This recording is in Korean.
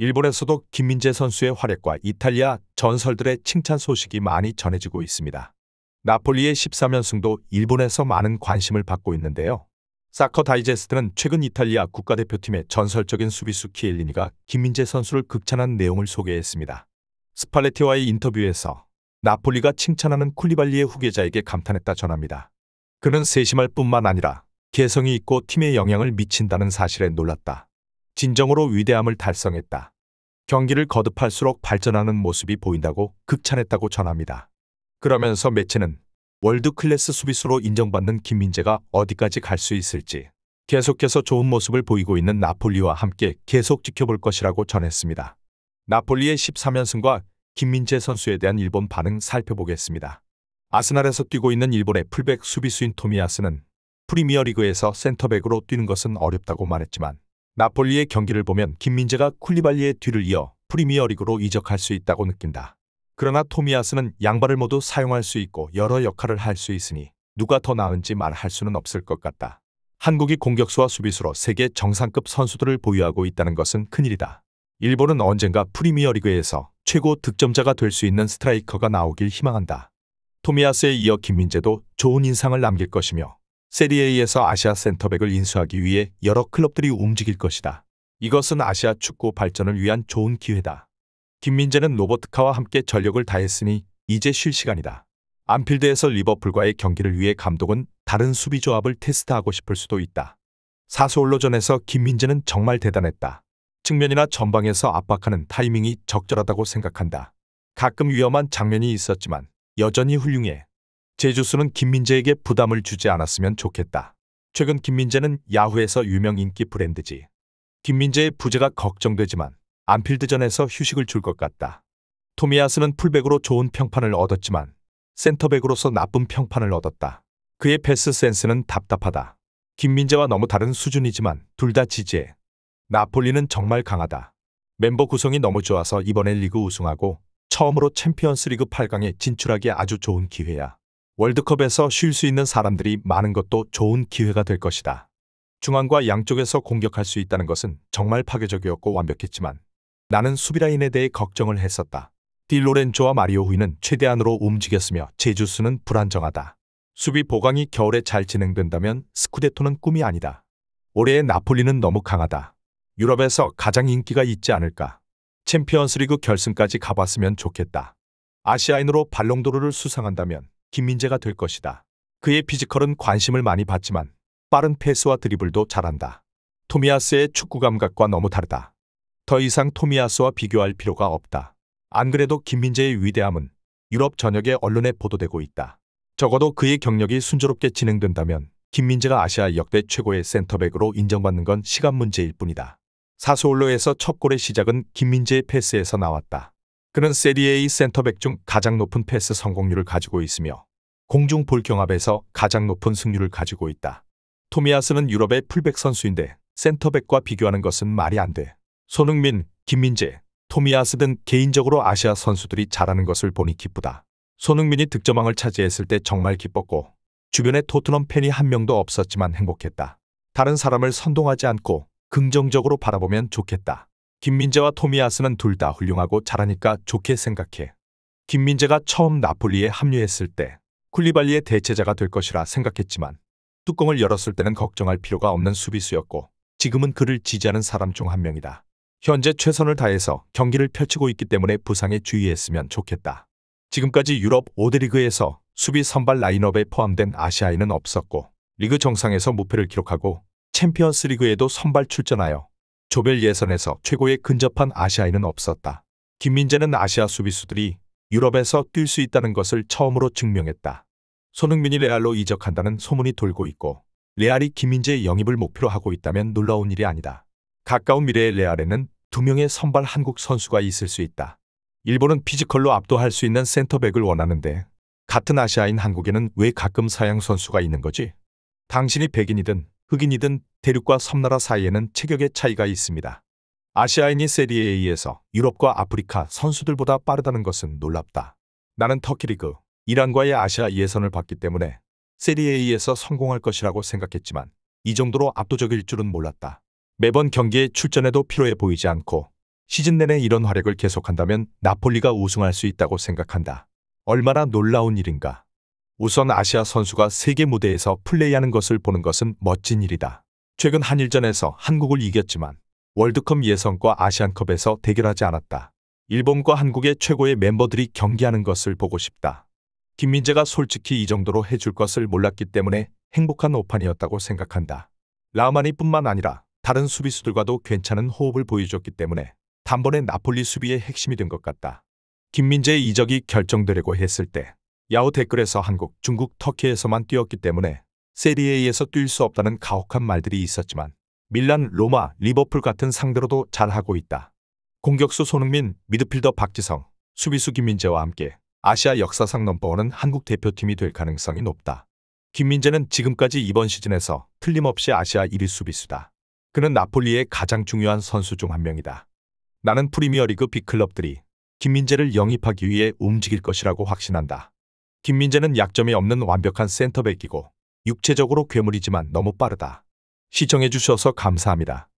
일본에서도 김민재 선수의 활약과 이탈리아 전설들의 칭찬 소식이 많이 전해지고 있습니다. 나폴리의 13연승도 일본에서 많은 관심을 받고 있는데요. 사커 다이제스트는 최근 이탈리아 국가대표팀의 전설적인 수비수 키엘리니가 김민재 선수를 극찬한 내용을 소개했습니다. 스팔레티와의 인터뷰에서 나폴리가 칭찬하는 쿨리발리의 후계자에게 감탄했다 전합니다. 그는 세심할 뿐만 아니라 개성이 있고 팀에 영향을 미친다는 사실에 놀랐다. 진정으로 위대함을 달성했다. 경기를 거듭할수록 발전하는 모습이 보인다고 극찬했다고 전합니다. 그러면서 매체는 월드 클래스 수비수로 인정받는 김민재가 어디까지 갈 수 있을지 계속해서 좋은 모습을 보이고 있는 나폴리와 함께 계속 지켜볼 것이라고 전했습니다. 나폴리의 13연승과 김민재 선수에 대한 일본 반응 살펴보겠습니다. 아스날에서 뛰고 있는 일본의 풀백 수비수인 토미아스는 프리미어리그에서 센터백으로 뛰는 것은 어렵다고 말했지만 나폴리의 경기를 보면 김민재가 쿨리발리의 뒤를 이어 프리미어리그로 이적할 수 있다고 느낀다. 그러나 토미아스는 양발을 모두 사용할 수 있고 여러 역할을 할 수 있으니 누가 더 나은지 말할 수는 없을 것 같다. 한국이 공격수와 수비수로 세계 정상급 선수들을 보유하고 있다는 것은 큰일이다. 일본은 언젠가 프리미어리그에서 최고 득점자가 될 수 있는 스트라이커가 나오길 희망한다. 토미아스에 이어 김민재도 좋은 인상을 남길 것이며 세리에에서 이 아시아 센터백을 인수하기 위해 여러 클럽들이 움직일 것이다. 이것은 아시아 축구 발전을 위한 좋은 기회다. 김민재는 로버트카와 함께 전력을 다했으니 이제 쉴 시간이다. 안필드에서 리버풀과의 경기를 위해 감독은 다른 수비 조합을 테스트하고 싶을 수도 있다. 사수올로전에서 김민재는 정말 대단했다. 측면이나 전방에서 압박하는 타이밍이 적절하다고 생각한다. 가끔 위험한 장면이 있었지만 여전히 훌륭해. 제주수는 김민재에게 부담을 주지 않았으면 좋겠다. 최근 김민재는 야후에서 유명 인기 브랜드지. 김민재의 부재가 걱정되지만 안필드전에서 휴식을 줄 것 같다. 토미아스는 풀백으로 좋은 평판을 얻었지만 센터백으로서 나쁜 평판을 얻었다. 그의 패스 센스는 답답하다. 김민재와 너무 다른 수준이지만 둘 다 지지해. 나폴리는 정말 강하다. 멤버 구성이 너무 좋아서 이번에 리그 우승하고 처음으로 챔피언스 리그 8강에 진출하기 아주 좋은 기회야. 월드컵에서 쉴 수 있는 사람들이 많은 것도 좋은 기회가 될 것이다. 중앙과 양쪽에서 공격할 수 있다는 것은 정말 파괴적이었고 완벽했지만 나는 수비라인에 대해 걱정을 했었다. 딜로렌조와 마리오 후이는 최대한으로 움직였으며 제주수는 불안정하다. 수비 보강이 겨울에 잘 진행된다면 스쿠데토는 꿈이 아니다. 올해의 나폴리는 너무 강하다. 유럽에서 가장 인기가 있지 않을까. 챔피언스리그 결승까지 가봤으면 좋겠다. 아시아인으로 발롱도르를 수상한다면 김민재가 될 것이다. 그의 피지컬은 관심을 많이 받지만 빠른 패스와 드리블도 잘한다. 토미아스의 축구 감각과 너무 다르다. 더 이상 토미아스와 비교할 필요가 없다. 안 그래도 김민재의 위대함은 유럽 전역의 언론에 보도되고 있다. 적어도 그의 경력이 순조롭게 진행된다면 김민재가 아시아 역대 최고의 센터백으로 인정받는 건 시간 문제일 뿐이다. 사소올로에서 첫 골의 시작은 김민재의 패스에서 나왔다. 그는 세리에이 센터백 중 가장 높은 패스 성공률을 가지고 있으며 공중 볼 경합에서 가장 높은 승률을 가지고 있다. 토미아스는 유럽의 풀백 선수인데 센터백과 비교하는 것은 말이 안 돼. 손흥민, 김민재, 토미아스 등 개인적으로 아시아 선수들이 잘하는 것을 보니 기쁘다. 손흥민이 득점왕을 차지했을 때 정말 기뻤고 주변에 토트넘 팬이 한 명도 없었지만 행복했다. 다른 사람을 선동하지 않고 긍정적으로 바라보면 좋겠다. 김민재와 토미아스는 둘 다 훌륭하고 잘하니까 좋게 생각해. 김민재가 처음 나폴리에 합류했을 때 쿨리발리의 대체자가 될 것이라 생각했지만 뚜껑을 열었을 때는 걱정할 필요가 없는 수비수였고 지금은 그를 지지하는 사람 중 한 명이다. 현재 최선을 다해서 경기를 펼치고 있기 때문에 부상에 주의했으면 좋겠다. 지금까지 유럽 오대 리그에서 수비 선발 라인업에 포함된 아시아인은 없었고 리그 정상에서 무패를 기록하고 챔피언스 리그에도 선발 출전하여 조별 예선에서 최고에 근접한 아시아인은 없었다. 김민재는 아시아 수비수들이 유럽에서 뛸 수 있다는 것을 처음으로 증명했다. 손흥민이 레알로 이적한다는 소문이 돌고 있고 레알이 김민재의 영입을 목표로 하고 있다면 놀라운 일이 아니다. 가까운 미래의 레알에는 두 명의 선발 한국 선수가 있을 수 있다. 일본은 피지컬로 압도할 수 있는 센터백을 원하는데 같은 아시아인 한국에는 왜 가끔 사양 선수가 있는 거지? 당신이 백인이든 흑인이든 대륙과 섬나라 사이에는 체격의 차이가 있습니다. 아시아인이 세리에 이에서 유럽과 아프리카 선수들보다 빠르다는 것은 놀랍다. 나는 터키리그 이란과의 아시아 예선을 봤기 때문에 세리에 이에서 성공할 것이라고 생각했지만 이 정도로 압도적일 줄은 몰랐다. 매번 경기에 출전해도 피로해 보이지 않고 시즌 내내 이런 활약을 계속한다면 나폴리가 우승할 수 있다고 생각한다. 얼마나 놀라운 일인가. 우선 아시아 선수가 세계 무대에서 플레이하는 것을 보는 것은 멋진 일이다. 최근 한일전에서 한국을 이겼지만 월드컵 예선과 아시안컵에서 대결하지 않았다. 일본과 한국의 최고의 멤버들이 경기하는 것을 보고 싶다. 김민재가 솔직히 이 정도로 해줄 것을 몰랐기 때문에 행복한 오판이었다고 생각한다. 라마니뿐만 아니라 다른 수비수들과도 괜찮은 호흡을 보여줬기 때문에 단번에 나폴리 수비의 핵심이 된 것 같다. 김민재의 이적이 결정되려고 했을 때 야후 댓글에서 한국, 중국, 터키에서만 뛰었기 때문에 세리에에서 이뛸수 없다는 가혹한 말들이 있었지만 밀란, 로마, 리버풀 같은 상대로도 잘하고 있다. 공격수 손흥민, 미드필더 박지성, 수비수 김민재와 함께 아시아 역사상 넘버원은 한국 대표팀이 될 가능성이 높다. 김민재는 지금까지 이번 시즌에서 틀림없이 아시아 1위 수비수다. 그는 나폴리의 가장 중요한 선수 중 한 명이다. 나는 프리미어리그 B클럽들이 김민재를 영입하기 위해 움직일 것이라고 확신한다. 김민재는 약점이 없는 완벽한 센터백이고 육체적으로 괴물이지만 너무 빠르다. 시청해주셔서 감사합니다.